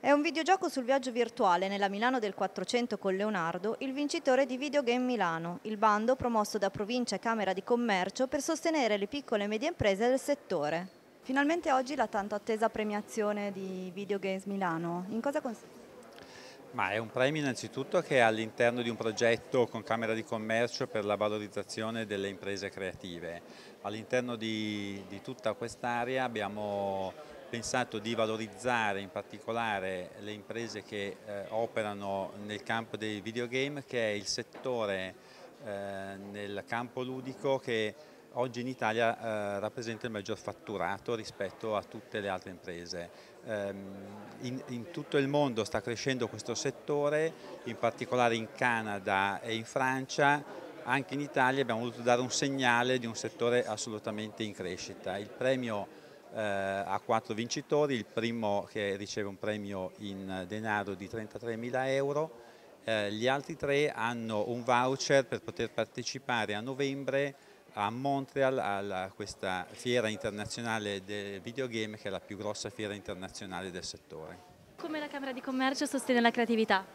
È un videogioco sul viaggio virtuale nella Milano del 400 con Leonardo, il vincitore di Videogame Milano, il bando promosso da Provincia e Camera di Commercio per sostenere le piccole e medie imprese del settore. Finalmente oggi la tanto attesa premiazione di Videogames Milano, in cosa consiste? Ma è un premio innanzitutto che è all'interno di un progetto con Camera di Commercio per la valorizzazione delle imprese creative. All'interno di, di tutta quest'area abbiamo pensato di valorizzare in particolare le imprese che eh, operano nel campo dei videogame che è il settore eh, nel campo ludico che oggi in Italia eh, rappresenta il maggior fatturato rispetto a tutte le altre imprese. Ehm, in, in, tutto il mondo sta crescendo questo settore, in particolare in Canada e in Francia, anche in Italia abbiamo voluto dare un segnale di un settore assolutamente in crescita. Il premio eh, ha quattro vincitori, il primo che riceve un premio in denaro di 33.000 euro, eh, gli altri tre hanno un voucher per poter partecipare a novembre a Montreal a questa fiera internazionale del videogame che è la più grossa fiera internazionale del settore. Come la Camera di Commercio sostiene la creatività?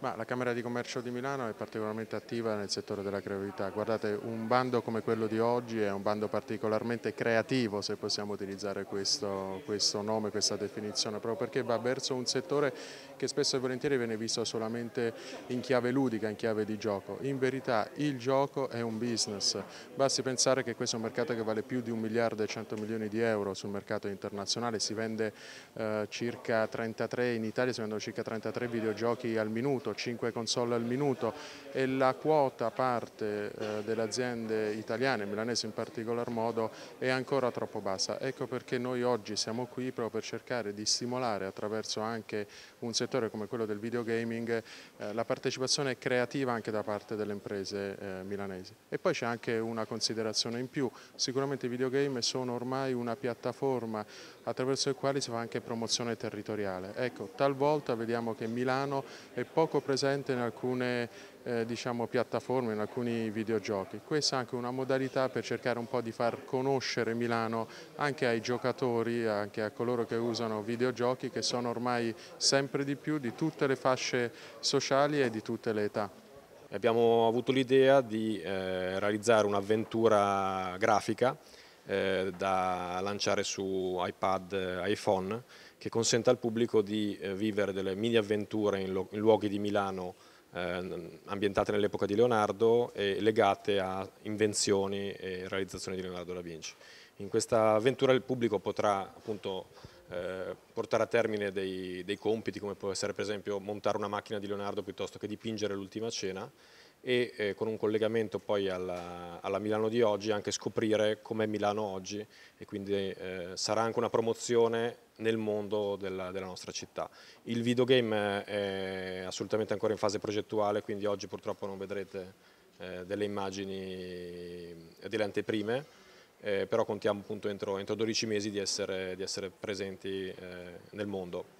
Ma la Camera di Commercio di Milano è particolarmente attiva nel settore della creatività. Guardate, un bando come quello di oggi è un bando particolarmente creativo, se possiamo utilizzare questo, questo nome, questa definizione, proprio perché va verso un settore che spesso e volentieri viene visto solamente in chiave ludica, in chiave di gioco. In verità il gioco è un business. Basti pensare che questo è un mercato che vale più di 1 miliardo e 100 milioni di euro sul mercato internazionale, si vende eh, circa 33, in Italia si vendono circa 33 videogiochi al minuto minuto, 5 console al minuto e la quota parte eh, delle aziende italiane, milanese in particolar modo, è ancora troppo bassa. Ecco perché noi oggi siamo qui proprio per cercare di stimolare attraverso anche un settore come quello del videogaming eh, la partecipazione creativa anche da parte delle imprese eh, milanesi. E poi c'è anche una considerazione in più, sicuramente i videogame sono ormai una piattaforma attraverso la quale si fa anche promozione territoriale. Ecco, talvolta vediamo che Milano è poco poco presente in alcune eh, diciamo, piattaforme, in alcuni videogiochi. Questa è anche una modalità per cercare un po' di far conoscere Milano anche ai giocatori, anche a coloro che usano videogiochi che sono ormai sempre di più di tutte le fasce sociali e di tutte le età. Abbiamo avuto l'idea di eh, realizzare un'avventura grafica eh, da lanciare su iPad, eh, iPhone, che consente al pubblico di eh, vivere delle mini avventure in, lu in luoghi di Milano eh, ambientate nell'epoca di Leonardo e legate a invenzioni e realizzazioni di Leonardo da Vinci. In questa avventura il pubblico potrà appunto eh, portare a termine dei, dei compiti come può essere per esempio montare una macchina di Leonardo piuttosto che dipingere l'ultima cena e eh, con un collegamento poi alla, alla, Milano di oggi anche scoprire com'è Milano oggi e quindi eh, sarà anche una promozione nel mondo della, della, nostra città. Il videogame è assolutamente ancora in fase progettuale quindi oggi purtroppo non vedrete eh, delle immagini, delle anteprime eh, però contiamo appunto entro, entro 12 mesi di essere, di essere presenti eh, nel mondo.